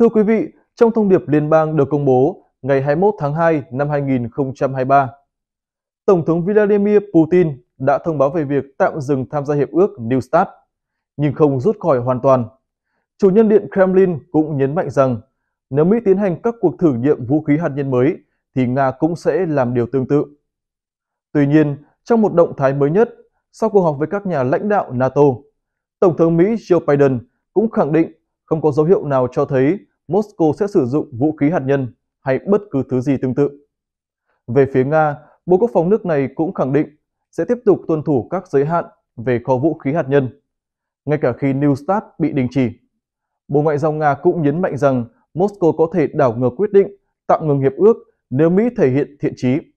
Thưa quý vị, trong thông điệp liên bang được công bố ngày 21 tháng 2 năm 2023, Tổng thống Vladimir Putin đã thông báo về việc tạm dừng tham gia hiệp ước New START, nhưng không rút khỏi hoàn toàn. Chủ nhân điện Kremlin cũng nhấn mạnh rằng nếu Mỹ tiến hành các cuộc thử nghiệm vũ khí hạt nhân mới thì Nga cũng sẽ làm điều tương tự. Tuy nhiên, trong một động thái mới nhất, sau cuộc họp với các nhà lãnh đạo NATO, Tổng thống Mỹ Joe Biden cũng khẳng định không có dấu hiệu nào cho thấy Moscow sẽ sử dụng vũ khí hạt nhân hay bất cứ thứ gì tương tự. Về phía Nga, Bộ Quốc phòng nước này cũng khẳng định sẽ tiếp tục tuân thủ các giới hạn về kho vũ khí hạt nhân, ngay cả khi New START bị đình chỉ. Bộ Ngoại giao Nga cũng nhấn mạnh rằng Moscow có thể đảo ngược quyết định tạm ngừng hiệp ước nếu Mỹ thể hiện thiện trí.